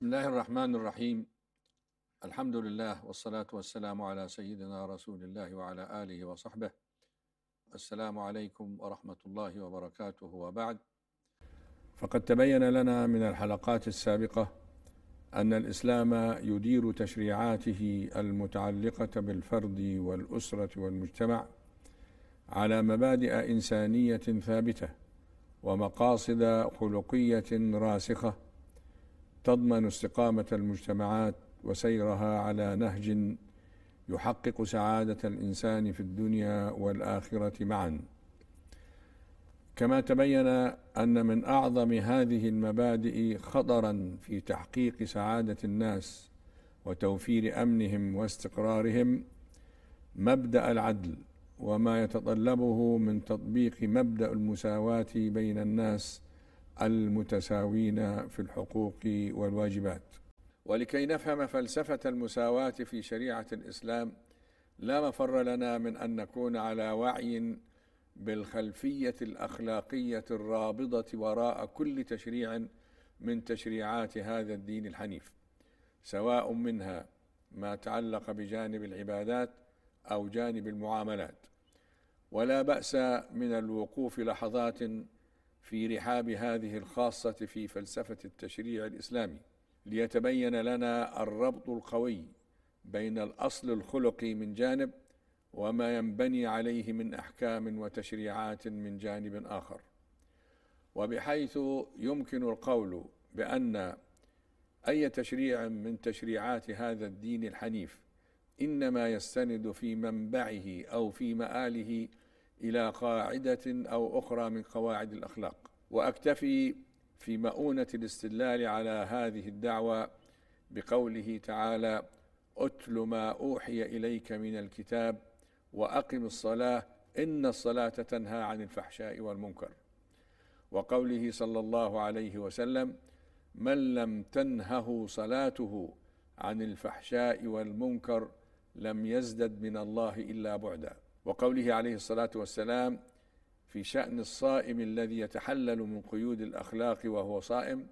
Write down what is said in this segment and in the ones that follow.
بسم الله الرحمن الرحيم الحمد لله والصلاة والسلام على سيدنا رسول الله وعلى آله وصحبه السلام عليكم ورحمة الله وبركاته وبعد فقد تبين لنا من الحلقات السابقة أن الإسلام يدير تشريعاته المتعلقة بالفرد والأسرة والمجتمع على مبادئ إنسانية ثابتة ومقاصد خلقية راسخة تضمن استقامه المجتمعات وسيرها على نهج يحقق سعاده الانسان في الدنيا والاخره معا كما تبين ان من اعظم هذه المبادئ خطرا في تحقيق سعاده الناس وتوفير امنهم واستقرارهم مبدا العدل وما يتطلبه من تطبيق مبدا المساواه بين الناس المتساوين في الحقوق والواجبات ولكي نفهم فلسفه المساواه في شريعه الاسلام لا مفر لنا من ان نكون على وعي بالخلفيه الاخلاقيه الرابضه وراء كل تشريع من تشريعات هذا الدين الحنيف سواء منها ما تعلق بجانب العبادات او جانب المعاملات ولا باس من الوقوف لحظات في رحاب هذه الخاصة في فلسفة التشريع الإسلامي ليتبين لنا الربط القوي بين الأصل الخلقي من جانب وما ينبني عليه من أحكام وتشريعات من جانب آخر وبحيث يمكن القول بأن أي تشريع من تشريعات هذا الدين الحنيف إنما يستند في منبعه أو في مآله الى قاعده او اخرى من قواعد الاخلاق واكتفي في مؤونه الاستدلال على هذه الدعوه بقوله تعالى اتل ما اوحي اليك من الكتاب واقم الصلاه ان الصلاه تنهى عن الفحشاء والمنكر وقوله صلى الله عليه وسلم من لم تنهه صلاته عن الفحشاء والمنكر لم يزدد من الله الا بعدا وقوله عليه الصلاة والسلام في شأن الصائم الذي يتحلل من قيود الأخلاق وهو صائم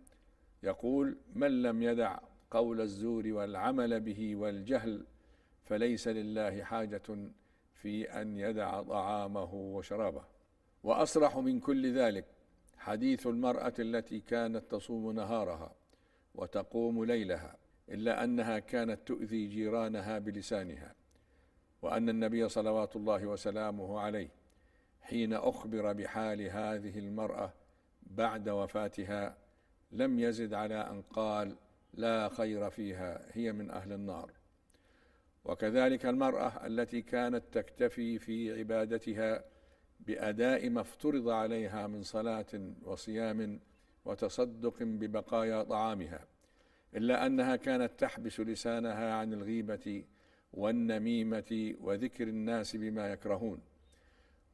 يقول من لم يدع قول الزور والعمل به والجهل فليس لله حاجة في أن يدع طعامه وشرابه وأصرح من كل ذلك حديث المرأة التي كانت تصوم نهارها وتقوم ليلها إلا أنها كانت تؤذي جيرانها بلسانها وأن النبي صلوات الله وسلامه عليه حين أخبر بحال هذه المرأة بعد وفاتها لم يزد على أن قال لا خير فيها هي من أهل النار وكذلك المرأة التي كانت تكتفي في عبادتها بأداء ما افترض عليها من صلاة وصيام وتصدق ببقايا طعامها إلا أنها كانت تحبس لسانها عن الغيبة والنميمه وذكر الناس بما يكرهون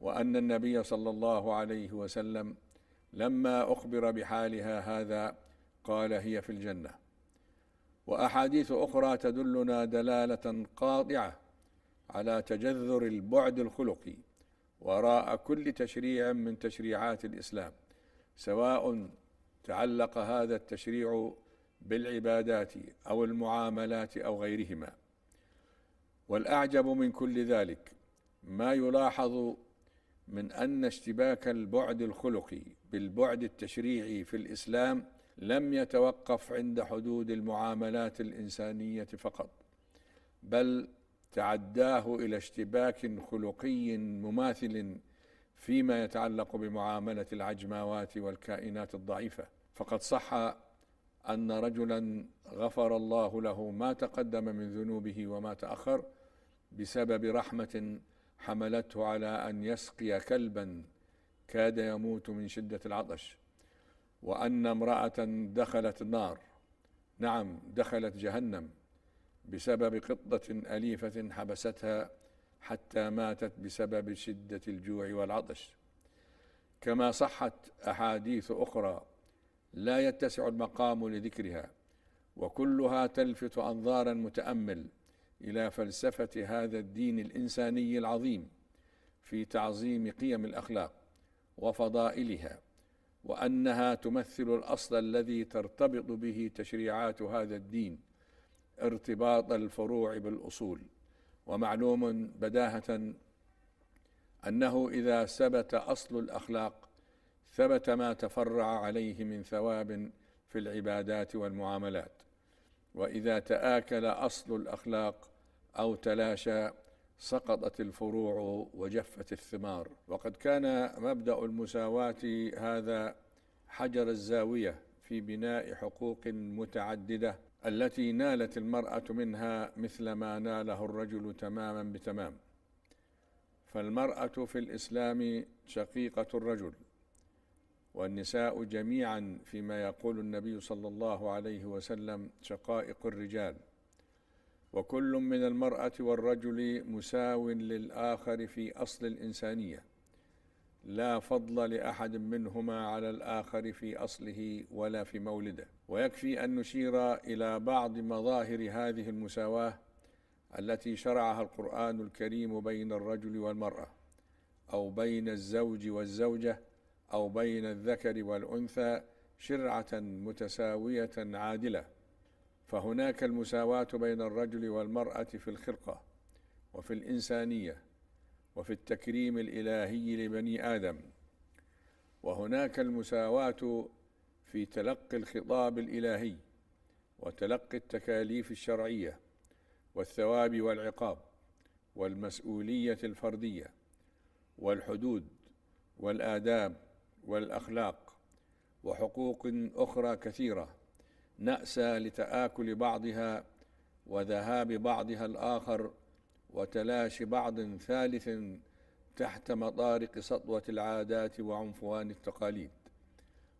وان النبي صلى الله عليه وسلم لما اخبر بحالها هذا قال هي في الجنه واحاديث اخرى تدلنا دلاله قاطعه على تجذر البعد الخلقي وراء كل تشريع من تشريعات الاسلام سواء تعلق هذا التشريع بالعبادات او المعاملات او غيرهما والاعجب من كل ذلك ما يلاحظ من ان اشتباك البعد الخلقي بالبعد التشريعي في الاسلام لم يتوقف عند حدود المعاملات الانسانيه فقط بل تعداه الى اشتباك خلقي مماثل فيما يتعلق بمعامله العجماوات والكائنات الضعيفه فقد صح ان رجلا غفر الله له ما تقدم من ذنوبه وما تاخر بسبب رحمه حملته على ان يسقي كلبا كاد يموت من شده العطش وان امراه دخلت النار نعم دخلت جهنم بسبب قطه اليفه حبستها حتى ماتت بسبب شده الجوع والعطش كما صحت احاديث اخرى لا يتسع المقام لذكرها وكلها تلفت انظار المتامل الى فلسفه هذا الدين الانساني العظيم في تعظيم قيم الاخلاق وفضائلها وانها تمثل الاصل الذي ترتبط به تشريعات هذا الدين ارتباط الفروع بالاصول ومعلوم بداهه انه اذا ثبت اصل الاخلاق ثبت ما تفرع عليه من ثواب في العبادات والمعاملات واذا تاكل اصل الاخلاق او تلاشى سقطت الفروع وجفت الثمار وقد كان مبدا المساواه هذا حجر الزاويه في بناء حقوق متعدده التي نالت المراه منها مثل ما ناله الرجل تماما بتمام فالمراه في الاسلام شقيقه الرجل والنساء جميعا فيما يقول النبي صلى الله عليه وسلم شقائق الرجال وكل من المرأة والرجل مساو للآخر في أصل الإنسانية لا فضل لأحد منهما على الآخر في أصله ولا في مولده ويكفي أن نشير إلى بعض مظاهر هذه المساواة التي شرعها القرآن الكريم بين الرجل والمرأة أو بين الزوج والزوجة أو بين الذكر والأنثى شرعة متساوية عادلة فهناك المساواة بين الرجل والمرأة في الخلقة وفي الإنسانية وفي التكريم الإلهي لبني آدم وهناك المساواة في تلقي الخطاب الإلهي وتلقي التكاليف الشرعية والثواب والعقاب والمسؤولية الفردية والحدود والآداب والاخلاق وحقوق اخرى كثيره ناسى لتاكل بعضها وذهاب بعضها الاخر وتلاشي بعض ثالث تحت مطارق سطوه العادات وعنفوان التقاليد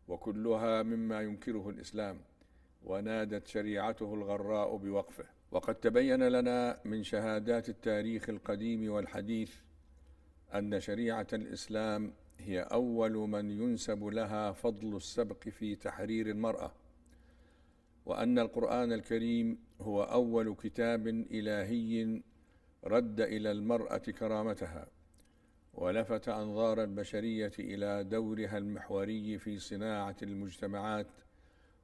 وكلها مما ينكره الاسلام ونادت شريعته الغراء بوقفه وقد تبين لنا من شهادات التاريخ القديم والحديث ان شريعه الاسلام هي أول من ينسب لها فضل السبق في تحرير المرأة وأن القرآن الكريم هو أول كتاب إلهي رد إلى المرأة كرامتها ولفت أنظار البشرية إلى دورها المحوري في صناعة المجتمعات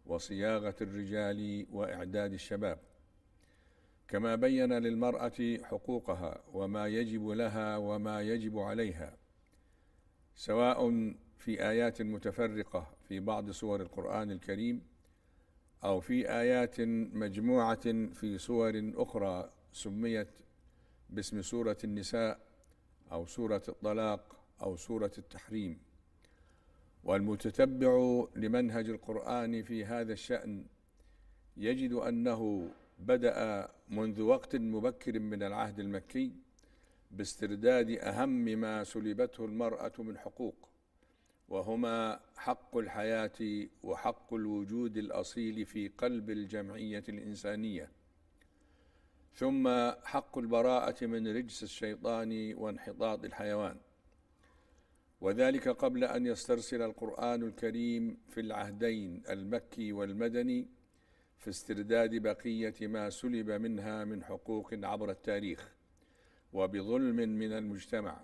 وصياغة الرجال وإعداد الشباب كما بين للمرأة حقوقها وما يجب لها وما يجب عليها سواء في ايات متفرقه في بعض سور القران الكريم او في ايات مجموعه في سور اخرى سميت باسم سوره النساء او سوره الطلاق او سوره التحريم والمتتبع لمنهج القران في هذا الشان يجد انه بدا منذ وقت مبكر من العهد المكي باسترداد اهم ما سلبته المراه من حقوق وهما حق الحياه وحق الوجود الاصيل في قلب الجمعيه الانسانيه ثم حق البراءه من رجس الشيطان وانحطاط الحيوان وذلك قبل ان يسترسل القران الكريم في العهدين المكي والمدني في استرداد بقيه ما سلب منها من حقوق عبر التاريخ وبظلم من المجتمع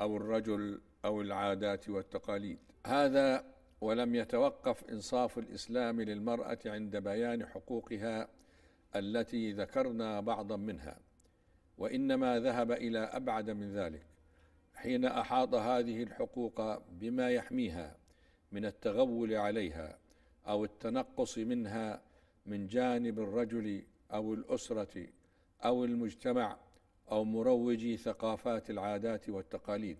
أو الرجل أو العادات والتقاليد هذا ولم يتوقف إنصاف الإسلام للمرأة عند بيان حقوقها التي ذكرنا بعضا منها وإنما ذهب إلى أبعد من ذلك حين أحاط هذه الحقوق بما يحميها من التغول عليها أو التنقص منها من جانب الرجل أو الأسرة أو المجتمع او مروجي ثقافات العادات والتقاليد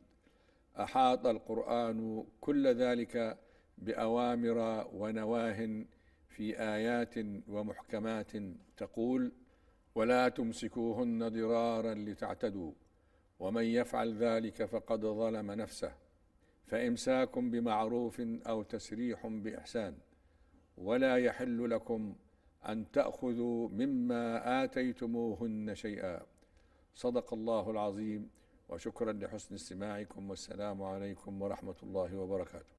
احاط القران كل ذلك باوامر ونواه في ايات ومحكمات تقول ولا تمسكوهن ضرارا لتعتدوا ومن يفعل ذلك فقد ظلم نفسه فامساك بمعروف او تسريح باحسان ولا يحل لكم ان تاخذوا مما اتيتموهن شيئا صدق الله العظيم وشكرا لحسن استماعكم والسلام عليكم ورحمه الله وبركاته